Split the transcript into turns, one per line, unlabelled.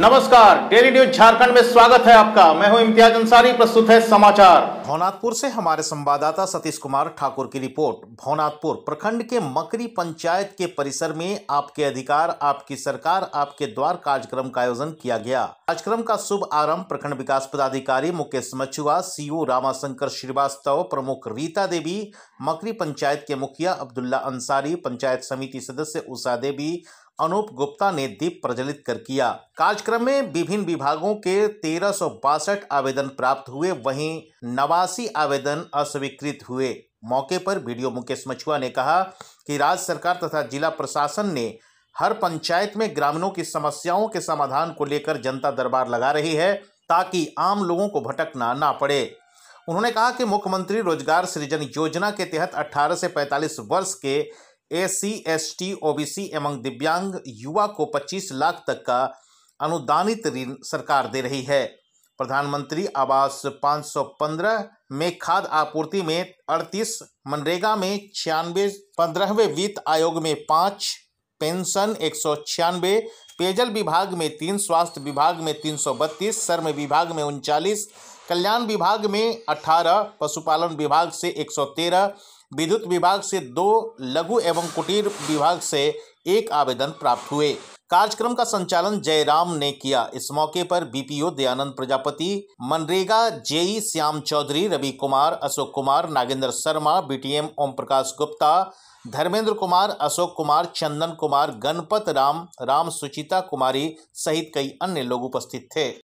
नमस्कार daily news Jharkhand में स्वागत है आपका मैं हूं इम्तियाज अंसारी प्रस्तुत है समाचार भवनाथपुर से हमारे संवाददाता सतीश कुमार ठाकुर की रिपोर्ट भवनाथपुर प्रखंड के मकरी पंचायत के परिसर में आपके अधिकार आपकी सरकार आपके द्वार कार्यक्रम का आयोजन किया गया कार्यक्रम का शुभ आरम्भ प्रखंड विकास पदाधिकारी मुकेश मछुआ सीओ रामाशंकर श्रीवास्तव प्रमुख रीता देवी मकरी पंचायत के मुखिया अब्दुल्ला अंसारी पंचायत समिति सदस्य उषा देवी अनूप गुप्ता ने दीप प्रज्वलित कर किया कार्यक्रम में विभिन्न विभागों के तेरह आवेदन प्राप्त हुए वहीं नवासी आवेदन अस्वीकृत हुए मौके पर वीडियो मुकेश मछुआ ने कहा कि राज्य सरकार तथा जिला प्रशासन ने हर पंचायत में ग्रामीणों की समस्याओं के समाधान को लेकर जनता दरबार लगा रही है ताकि आम लोगों को भटकना ना पड़े उन्होंने कहा कि मुख्यमंत्री रोजगार सृजन योजना के तहत 18 से 45 वर्ष के एसी एसटी ओबीसी एवं दिव्यांग युवा को 25 लाख तक का अनुदानित ऋण सरकार दे रही है प्रधानमंत्री आवास 515 में खाद्य आपूर्ति में 38 मनरेगा में छियानवे पंद्रहवें वित्त आयोग में पाँच पेंशन एक सौ छियानवे पेयजल विभाग में तीन स्वास्थ्य विभाग में तीन सौ बत्तीस श्रम विभाग में उनचालीस कल्याण विभाग में अठारह पशुपालन विभाग से एक सौ तेरह विद्युत विभाग से दो लघु एवं कुटीर विभाग से एक आवेदन प्राप्त हुए कार्यक्रम का संचालन जयराम ने किया इस मौके पर बीपीओ दयानंद प्रजापति मनरेगा जेई श्याम चौधरी रवि कुमार अशोक कुमार नागेंद्र शर्मा बीटीएम ओम प्रकाश गुप्ता धर्मेंद्र कुमार अशोक कुमार चंदन कुमार गणपत राम राम सुचिता कुमारी सहित कई अन्य लोग उपस्थित थे